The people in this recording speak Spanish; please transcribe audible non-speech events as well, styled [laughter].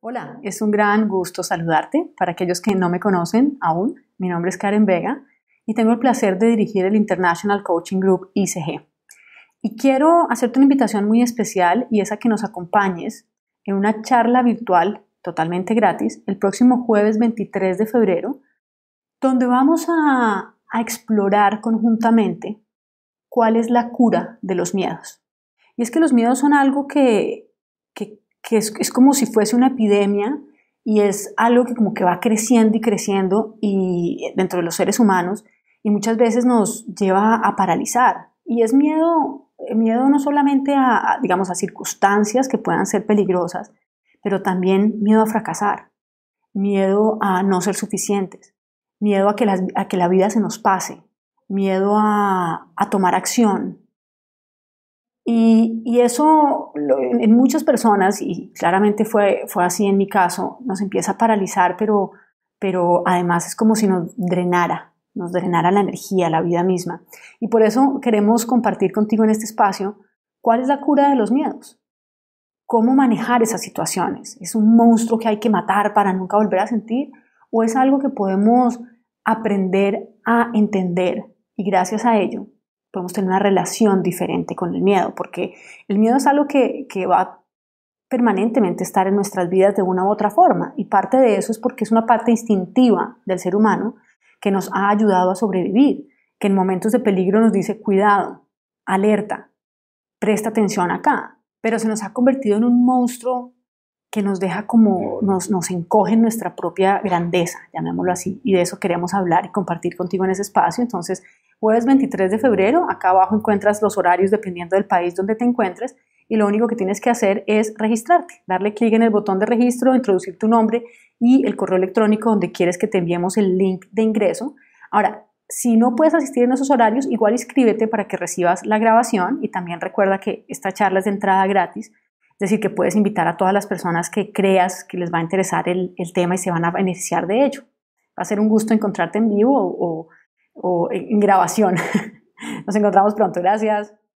Hola, es un gran gusto saludarte. Para aquellos que no me conocen aún, mi nombre es Karen Vega y tengo el placer de dirigir el International Coaching Group ICG. Y quiero hacerte una invitación muy especial y es a que nos acompañes en una charla virtual totalmente gratis el próximo jueves 23 de febrero, donde vamos a, explorar conjuntamente cuál es la cura de los miedos. Y es que los miedos son algo que que es, como si fuese una epidemia y es algo que como que va creciendo y creciendo y dentro de los seres humanos y muchas veces nos lleva a paralizar. Y es miedo, miedo no solamente a, digamos, a circunstancias que puedan ser peligrosas, pero también miedo a fracasar, miedo a no ser suficientes, miedo a que, la vida se nos pase, miedo a tomar acción, y, eso en muchas personas, y claramente fue, así en mi caso, nos empieza a paralizar, pero, pero además es como si nos drenara, nos drenara la energía, la vida misma. Y por eso queremos compartir contigo en este espacio cuál es la cura de los miedos, cómo manejar esas situaciones. ¿Es un monstruo que hay que matar para nunca volver a sentir? ¿O es algo que podemos aprender a entender? Y gracias a ello podemos tener una relación diferente con el miedo, porque el miedo es algo que, que va a estar en nuestras vidas de una u otra forma, y parte de eso es porque es una parte instintiva del ser humano que nos ha ayudado a sobrevivir, que en momentos de peligro nos dice cuidado, alerta, presta atención acá, pero se nos ha convertido en un monstruo que nos deja como, nos, nos encoge en nuestra propia grandeza, llamémoslo así, y de eso queremos hablar y compartir contigo en ese espacio, entonces Jueves 23 de febrero, acá abajo encuentras los horarios dependiendo del país donde te encuentres y lo único que tienes que hacer es registrarte, darle clic en el botón de registro, introducir tu nombre y el correo electrónico donde quieres que te enviemos el link de ingreso. Ahora, si no puedes asistir en esos horarios, igual inscríbete para que recibas la grabación y también recuerda que esta charla es de entrada gratis, es decir, que puedes invitar a todas las personas que creas que les va a interesar el, tema y se van a beneficiar de ello. Va a ser un gusto encontrarte en vivo o o en grabación. [laughs] Nos encontramos pronto. Gracias.